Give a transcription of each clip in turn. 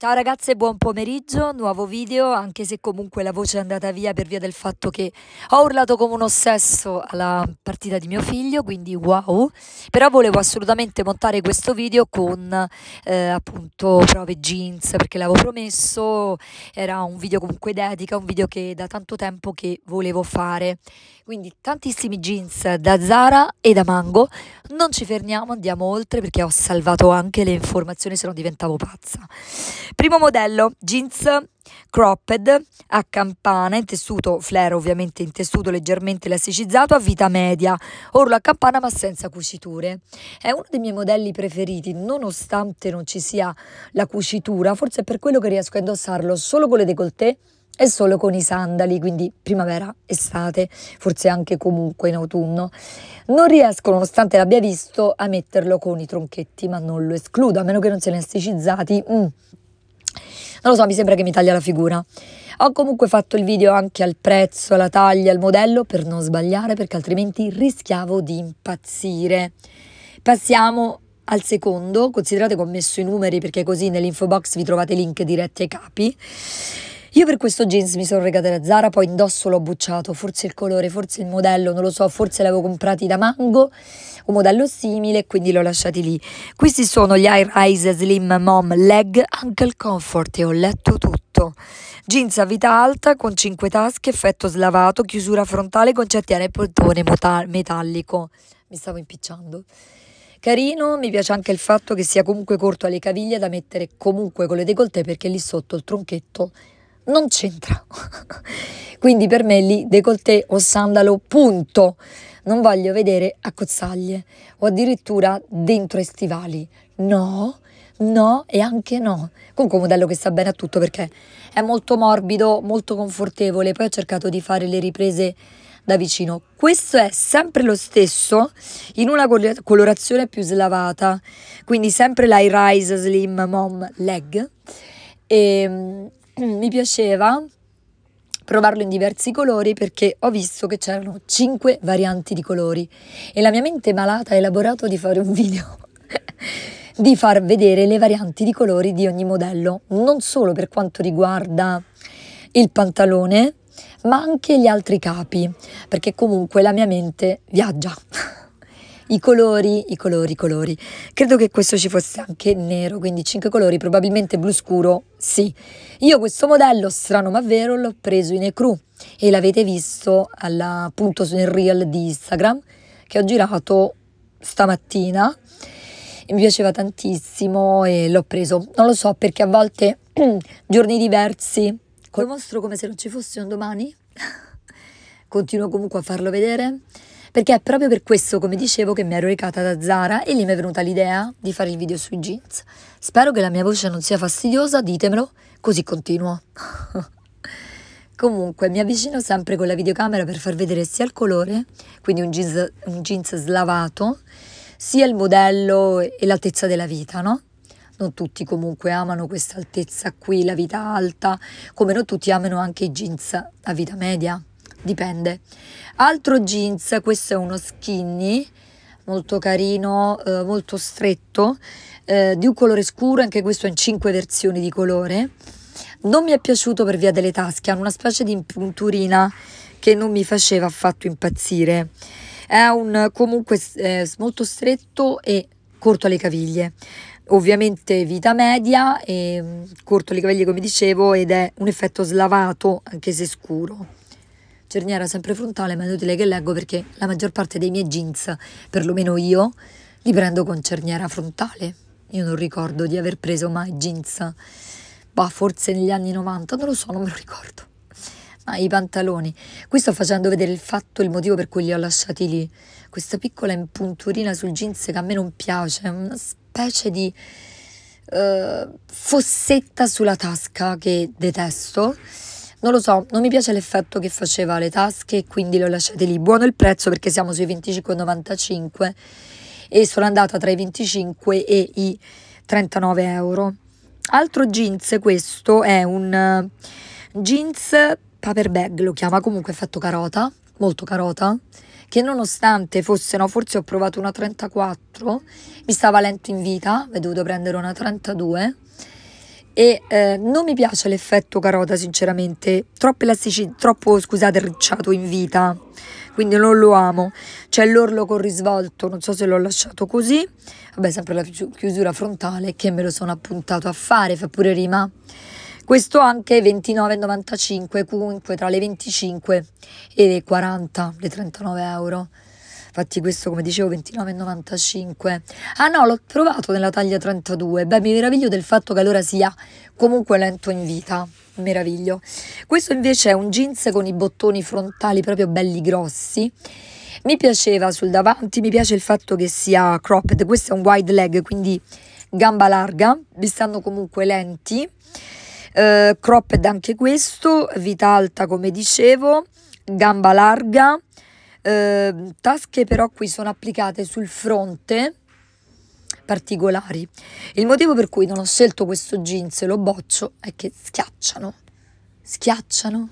Ciao ragazze, buon pomeriggio, nuovo video, anche se comunque la voce è andata via per via del fatto che ho urlato come un ossesso alla partita di mio figlio, quindi wow, però volevo assolutamente montare questo video con eh, appunto prove jeans perché l'avevo promesso, era un video comunque dedica, un video che da tanto tempo che volevo fare, quindi tantissimi jeans da Zara e da Mango, non ci fermiamo, andiamo oltre perché ho salvato anche le informazioni se non diventavo pazza. Primo modello, jeans cropped a campana in tessuto flare ovviamente in tessuto leggermente elasticizzato a vita media orlo a campana ma senza cuciture è uno dei miei modelli preferiti nonostante non ci sia la cucitura forse è per quello che riesco a indossarlo solo con le décolleté e solo con i sandali, quindi primavera, estate, forse anche comunque in autunno. Non riesco, nonostante l'abbia visto, a metterlo con i tronchetti, ma non lo escludo, a meno che non siano elasticizzati. Mm. Non lo so, mi sembra che mi taglia la figura. Ho comunque fatto il video anche al prezzo, alla taglia, al modello per non sbagliare perché altrimenti rischiavo di impazzire. Passiamo al secondo, considerate che ho messo i numeri perché così nell'info box vi trovate link diretti ai capi. Io per questo jeans mi sono regata da Zara, poi indosso l'ho bucciato, forse il colore, forse il modello, non lo so, forse l'avevo comprati da Mango, un modello simile, quindi l'ho lasciati lì. Questi sono gli High Rise Slim Mom Leg Ankle Comfort e ho letto tutto. Jeans a vita alta con 5 tasche, effetto slavato, chiusura frontale con certiera e poltone metallico. Mi stavo impicciando. Carino, mi piace anche il fatto che sia comunque corto alle caviglie da mettere comunque con le décolleté perché lì sotto il tronchetto non c'entra. Quindi per me lì décolleté o sandalo, punto. Non voglio vedere accozzaglie o addirittura dentro stivali. No, no e anche no. Comunque un modello che sta bene a tutto perché è molto morbido, molto confortevole. Poi ho cercato di fare le riprese da vicino. Questo è sempre lo stesso in una colorazione più slavata, quindi sempre la Rise Slim Mom Leg. E, ehm, mi piaceva provarlo in diversi colori perché ho visto che c'erano cinque varianti di colori e la mia mente malata ha elaborato di fare un video di far vedere le varianti di colori di ogni modello, non solo per quanto riguarda il pantalone, ma anche gli altri capi, perché comunque la mia mente viaggia. i colori, i colori, i colori. Credo che questo ci fosse anche nero, quindi cinque colori, probabilmente blu scuro, sì. Io questo modello, strano ma vero, l'ho preso in ecru e l'avete visto alla, appunto nel reel di Instagram che ho girato stamattina. Mi piaceva tantissimo e l'ho preso. Non lo so perché a volte giorni diversi. Lo mostro come se non ci fosse un domani. Continuo comunque a farlo vedere perché è proprio per questo, come dicevo, che mi ero recata da Zara e lì mi è venuta l'idea di fare il video sui jeans. Spero che la mia voce non sia fastidiosa, ditemelo, così continuo. Comunque mi avvicino sempre con la videocamera per far vedere sia il colore, quindi un jeans, un jeans slavato, sia il modello e l'altezza della vita, no? non tutti comunque amano questa altezza qui, la vita alta, come non tutti amano anche i jeans a vita media dipende. Altro jeans, questo è uno skinny, molto carino, eh, molto stretto, eh, di un colore scuro, anche questo in cinque versioni di colore. Non mi è piaciuto per via delle tasche, hanno una specie di punturina che non mi faceva affatto impazzire. È un comunque eh, molto stretto e corto alle caviglie. Ovviamente vita media e mm, corto le caviglie come dicevo ed è un effetto slavato anche se scuro cerniera sempre frontale, ma è inutile che leggo perché la maggior parte dei miei jeans, perlomeno io, li prendo con cerniera frontale. Io non ricordo di aver preso mai jeans, bah, forse negli anni 90, non lo so, non me lo ricordo. Ma i pantaloni, qui sto facendo vedere il fatto, il motivo per cui li ho lasciati lì. Questa piccola impunturina sul jeans che a me non piace, una specie di uh, fossetta sulla tasca che detesto non lo so, non mi piace l'effetto che faceva alle tasche, quindi le ho lasciate lì. Buono il prezzo perché siamo sui 25,95 e sono andata tra i 25 e i 39 euro. Altro jeans, questo è un eh, jeans paper bag, lo chiama comunque effetto carota, molto carota, che nonostante fosse, no, forse ho provato una 34, mi stava lento in vita, ho dovuto prendere una 32 e eh, non mi piace l'effetto carota sinceramente, troppo, elasticità troppo scusate, ricciato in vita, quindi non lo amo. C'è cioè, l'orlo con risvolto, non so se l'ho lasciato così, vabbè sempre la chiusura frontale che me lo sono appuntato a fare, fa pure rima. Questo anche 29,95, comunque tra le 25 e le 40, le 39 euro infatti questo come dicevo 29,95 ah no l'ho trovato nella taglia 32 beh mi meraviglio del fatto che allora sia comunque lento in vita meraviglio questo invece è un jeans con i bottoni frontali proprio belli grossi mi piaceva sul davanti mi piace il fatto che sia cropped questo è un wide leg quindi gamba larga vi stanno comunque lenti eh, cropped anche questo vita alta come dicevo gamba larga eh, tasche però qui sono applicate sul fronte particolari. Il motivo per cui non ho scelto questo jeans e lo boccio è che schiacciano, schiacciano,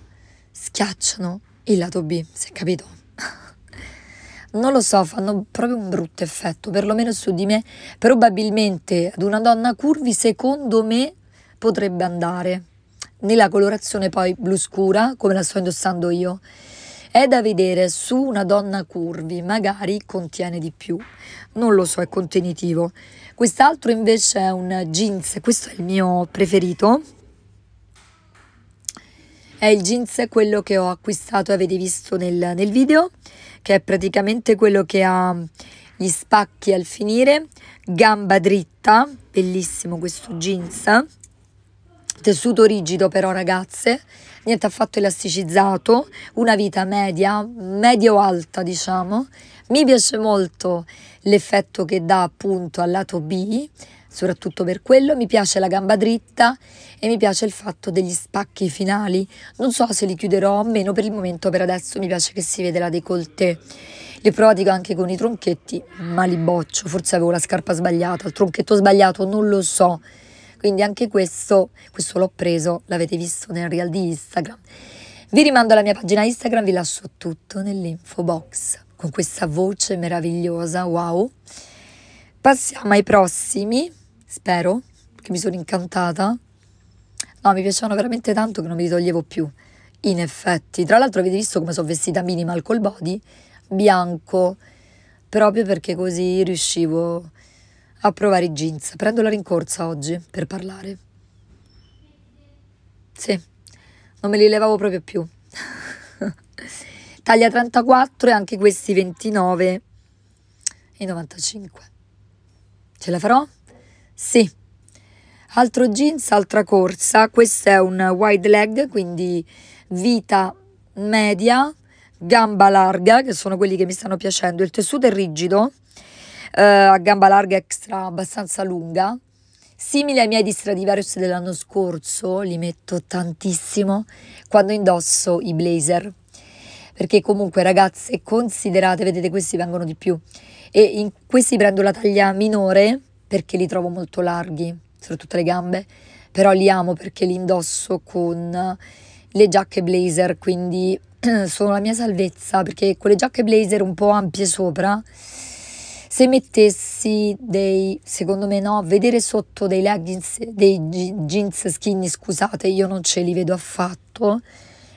schiacciano il lato B, si è capito? non lo so, fanno proprio un brutto effetto, perlomeno su di me. Probabilmente ad una donna curvi, secondo me, potrebbe andare. Nella colorazione poi blu scura, come la sto indossando io. È da vedere su una donna curvi, magari contiene di più. Non lo so, è contenitivo. Quest'altro invece è un jeans, questo è il mio preferito. È il jeans quello che ho acquistato, avete visto nel, nel video, che è praticamente quello che ha gli spacchi al finire, gamba dritta, bellissimo questo jeans tessuto rigido però ragazze, niente affatto elasticizzato, una vita media, medio alta diciamo. Mi piace molto l'effetto che dà appunto al lato B, soprattutto per quello, mi piace la gamba dritta e mi piace il fatto degli spacchi finali. Non so se li chiuderò o meno per il momento, per adesso mi piace che si vede la décolleté. Li pratico anche con i tronchetti, ma li boccio, forse avevo la scarpa sbagliata, il tronchetto sbagliato, non lo so. Quindi anche questo, questo l'ho preso, l'avete visto nel real di Instagram. Vi rimando alla mia pagina Instagram, vi lascio tutto nell'info box con questa voce meravigliosa, wow. Passiamo ai prossimi, spero, che mi sono incantata. No, mi piacevano veramente tanto che non mi li toglievo più, in effetti. Tra l'altro avete visto come sono vestita minimal col body, bianco, proprio perché così riuscivo a provare i jeans. Prendo la rincorsa oggi per parlare. Sì, non me li levavo proprio più. Taglia 34 e anche questi 29 e 95. Ce la farò? Sì. Altro jeans, altra corsa. Questo è un wide leg, quindi vita media, gamba larga, che sono quelli che mi stanno piacendo. Il tessuto è rigido eh, a gamba larga extra abbastanza lunga, simile ai miei di Stradivarius dell'anno scorso, li metto tantissimo quando indosso i blazer, perché comunque ragazze considerate, vedete questi vengono di più, e in questi prendo la taglia minore perché li trovo molto larghi, soprattutto le gambe, però li amo perché li indosso con le giacche blazer, quindi sono la mia salvezza perché con le giacche blazer un po' ampie sopra se mettessi dei, secondo me no, vedere sotto dei leggings, dei jeans skinny, scusate, io non ce li vedo affatto,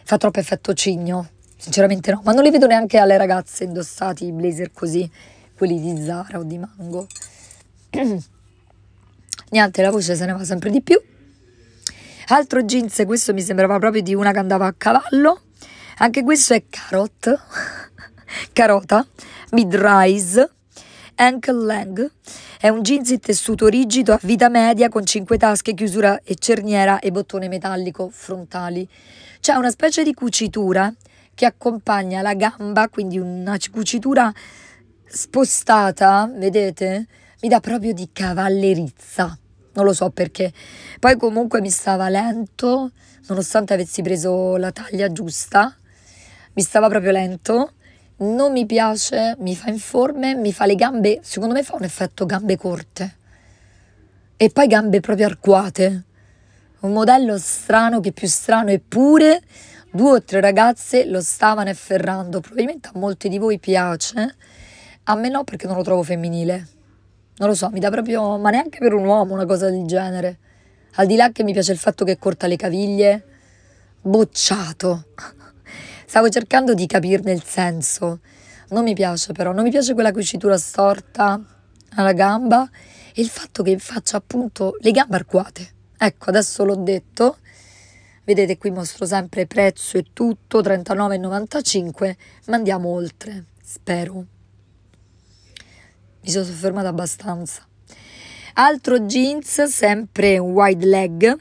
fa troppo effetto cigno, sinceramente no, ma non li vedo neanche alle ragazze indossati i blazer così, quelli di Zara o di Mango. Niente, la voce se ne va sempre di più. Altro jeans, questo mi sembrava proprio di una che andava a cavallo. Anche questo è carot, carota, mid-rise ankle lang. È un jeans in tessuto rigido a vita media con 5 tasche, chiusura e cerniera e bottone metallico frontali. C'è una specie di cucitura che accompagna la gamba, quindi una cucitura spostata, vedete? Mi dà proprio di cavallerizza. Non lo so perché. Poi comunque mi stava lento, nonostante avessi preso la taglia giusta. Mi stava proprio lento non mi piace, mi fa informe, mi fa le gambe, secondo me fa un effetto gambe corte e poi gambe proprio arcuate. Un modello strano che più strano eppure due o tre ragazze lo stavano afferrando, probabilmente a molti di voi piace, a me no perché non lo trovo femminile. Non lo so, mi dà proprio, ma neanche per un uomo una cosa del genere. Al di là che mi piace il fatto che corta le caviglie, bocciato. Stavo cercando di capirne il senso. Non mi piace però, non mi piace quella cucitura storta alla gamba e il fatto che faccia appunto le gambe arcuate. Ecco, adesso l'ho detto. Vedete qui mostro sempre prezzo e tutto, 39,95, ma andiamo oltre, spero. Mi sono soffermata abbastanza. Altro jeans, sempre un wide leg,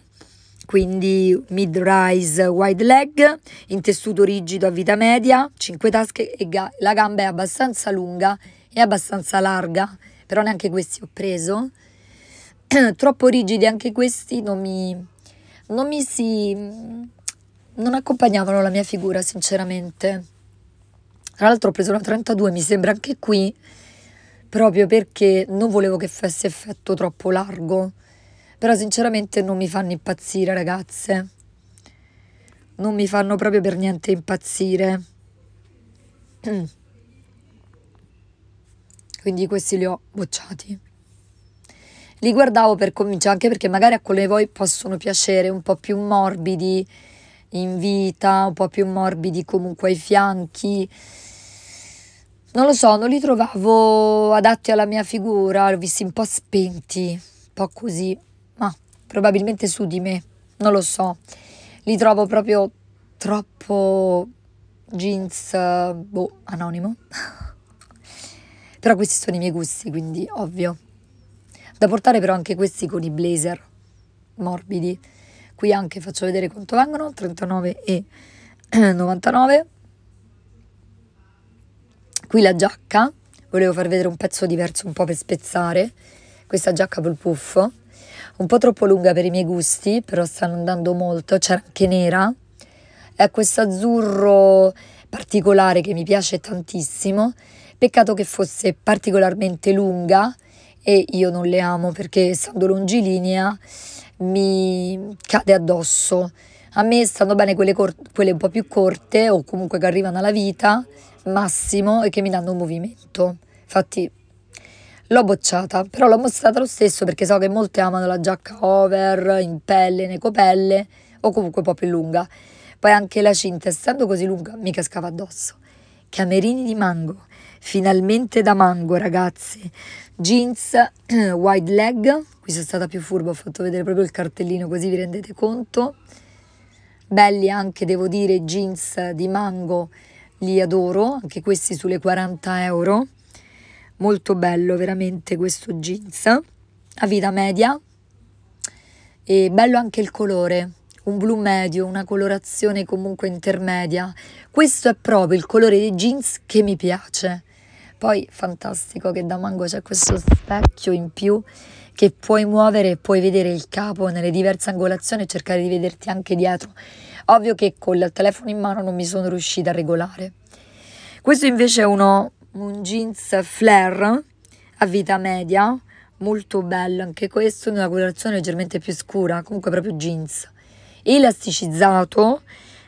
quindi mid rise wide leg in tessuto rigido a vita media, 5 tasche e ga la gamba è abbastanza lunga e abbastanza larga, però neanche questi ho preso. Troppo rigidi anche questi non mi, non mi si... non accompagnavano la mia figura sinceramente. Tra l'altro ho preso una 32, mi sembra anche qui, proprio perché non volevo che fosse effetto troppo largo però sinceramente non mi fanno impazzire ragazze, non mi fanno proprio per niente impazzire. Quindi questi li ho bocciati. Li guardavo per cominciare, anche perché magari a quelle voi possono piacere un po' più morbidi in vita, un po' più morbidi comunque ai fianchi. Non lo so, non li trovavo adatti alla mia figura, li ho visti un po' spenti, un po' così ma probabilmente su di me, non lo so. Li trovo proprio troppo jeans, boh, anonimo. però questi sono i miei gusti, quindi ovvio. Da portare però anche questi con i blazer morbidi. Qui anche faccio vedere quanto vengono, 39,99. Qui la giacca, volevo far vedere un pezzo diverso un po' per spezzare. Questa giacca col puff un po' troppo lunga per i miei gusti, però stanno andando molto, c'è anche nera, è questo azzurro particolare che mi piace tantissimo, peccato che fosse particolarmente lunga e io non le amo perché essendo lungilinea mi cade addosso. A me stanno bene quelle, quelle, un po' più corte o comunque che arrivano alla vita massimo e che mi danno un movimento. Infatti L'ho bocciata, però l'ho mostrata lo stesso perché so che molte amano la giacca over, in pelle, in ecopelle o comunque un po' più lunga. Poi anche la cinta, essendo così lunga, mi cascava addosso. Camerini di mango, finalmente da mango ragazzi. Jeans wide leg, qui sono stata più furba, ho fatto vedere proprio il cartellino così vi rendete conto. Belli anche, devo dire, jeans di mango, li adoro, anche questi sulle 40 euro molto bello veramente questo jeans a vita media e bello anche il colore un blu medio, una colorazione comunque intermedia. Questo è proprio il colore dei jeans che mi piace. Poi fantastico che da Mango c'è questo specchio in più che puoi muovere e puoi vedere il capo nelle diverse angolazioni e cercare di vederti anche dietro. Ovvio che con il telefono in mano non mi sono riuscita a regolare. Questo invece è uno un jeans flare a vita media, molto bello anche questo, in una colorazione leggermente più scura, comunque proprio jeans, elasticizzato,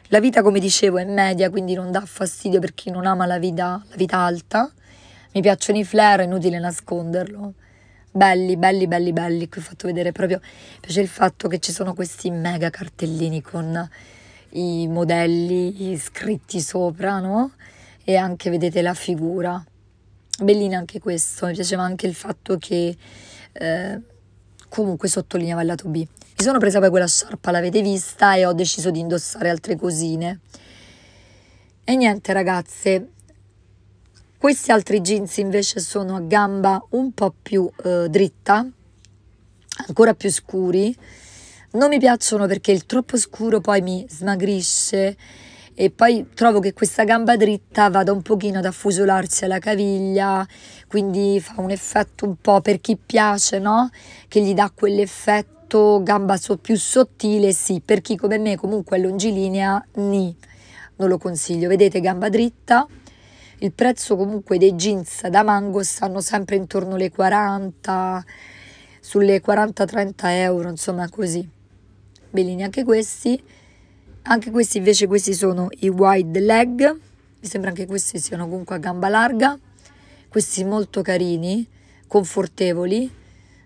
la vita come dicevo è media, quindi non dà fastidio per chi non ama la vita, la vita alta, mi piacciono i flare, è inutile nasconderlo, belli, belli, belli, belli, qui ho fatto vedere proprio, mi piace il fatto che ci sono questi mega cartellini con i modelli scritti sopra, no? e anche vedete la figura. Bellina anche questo, mi piaceva anche il fatto che eh, comunque sottolineava il lato B. Mi sono presa poi quella sciarpa, l'avete vista, e ho deciso di indossare altre cosine. E niente ragazze, questi altri jeans invece sono a gamba un po' più eh, dritta, ancora più scuri. Non mi piacciono perché il troppo scuro poi mi smagrisce e poi trovo che questa gamba dritta vada un pochino ad affusolarsi alla caviglia, quindi fa un effetto un po' per chi piace, no? Che gli dà quell'effetto gamba so più sottile, sì, per chi come me comunque è longilinea, ni, non lo consiglio. Vedete gamba dritta, il prezzo comunque dei jeans da mango stanno sempre intorno alle 40, sulle 40-30 euro, insomma così. Bellini anche questi anche questi invece questi sono i wide leg mi sembra anche questi siano comunque a gamba larga questi molto carini confortevoli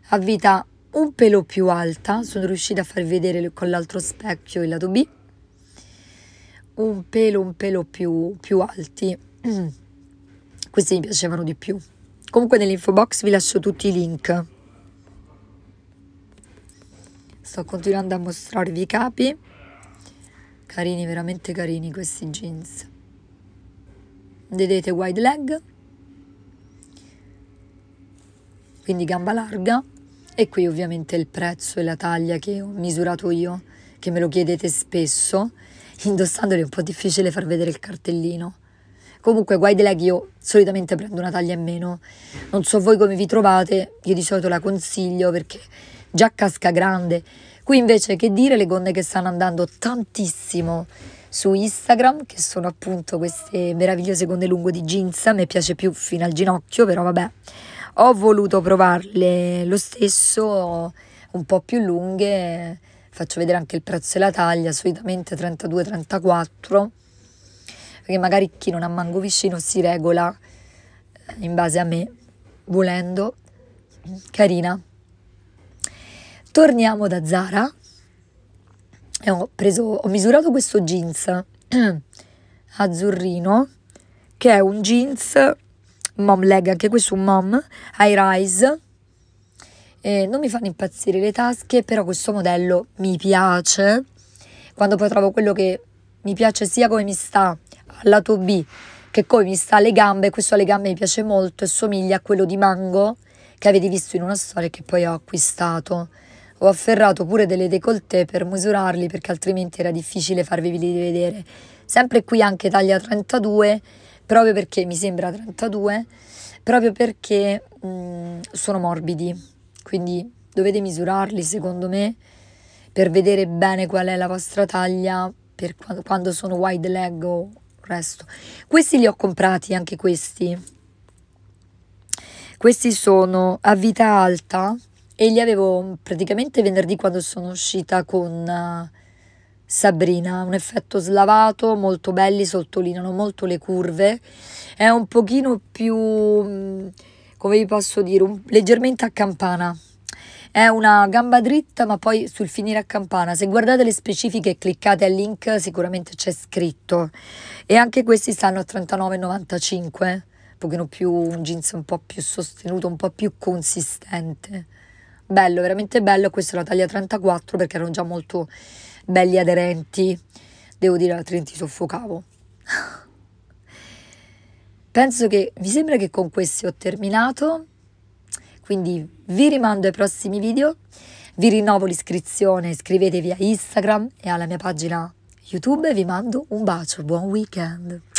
a vita un pelo più alta sono riuscita a far vedere con l'altro specchio il lato B un pelo un pelo più, più alti mm. questi mi piacevano di più comunque nell'info box vi lascio tutti i link sto continuando a mostrarvi i capi Carini, veramente carini questi jeans. Vedete wide leg, quindi gamba larga e qui ovviamente il prezzo e la taglia che ho misurato io, che me lo chiedete spesso. Indossandoli è un po' difficile far vedere il cartellino. Comunque, wide leg io solitamente prendo una taglia in meno. Non so voi come vi trovate, io di solito la consiglio perché già casca grande Qui invece che dire le gonne che stanno andando tantissimo su Instagram, che sono appunto queste meravigliose gonne lungo di jeans, a me piace più fino al ginocchio, però vabbè, ho voluto provarle lo stesso, un po' più lunghe, faccio vedere anche il prezzo e la taglia, solitamente 32-34, perché magari chi non ha mango vicino si regola eh, in base a me, volendo, carina torniamo da Zara e ho, preso, ho misurato questo jeans azzurrino che è un jeans mom leg, anche questo un mom, high rise. E non mi fanno impazzire le tasche, però questo modello mi piace. Quando poi trovo quello che mi piace sia come mi sta al lato B che come mi sta alle gambe, questo alle gambe mi piace molto e somiglia a quello di Mango che avete visto in una storia che poi ho acquistato. Ho afferrato pure delle décolleté per misurarli perché altrimenti era difficile farvi vedere. Sempre qui anche taglia 32, proprio perché mi sembra 32, proprio perché mh, mm, sono morbidi. Quindi dovete misurarli secondo me per vedere bene qual è la vostra taglia per quando sono wide leg o il resto. Questi li ho comprati, anche questi. Questi sono a vita alta e li avevo praticamente venerdì quando sono uscita con eh, Sabrina, un effetto slavato, molto belli, sottolineano molto le curve, è un pochino più, mm, come vi posso dire, un, leggermente a campana, è una gamba dritta ma poi sul finire a campana se guardate le specifiche e cliccate al link sicuramente c'è scritto e anche questi stanno a 39,95 un pochino più un jeans un po' più sostenuto un po' più consistente bello, veramente bello. Questa è la taglia 34 perché erano già molto belli aderenti. Devo dire, altrimenti soffocavo. Penso che mi sembra che con questi ho terminato. Quindi vi rimando ai prossimi video. Vi rinnovo l'iscrizione, iscrivetevi a Instagram e alla mia pagina YouTube. Vi mando un bacio, buon weekend!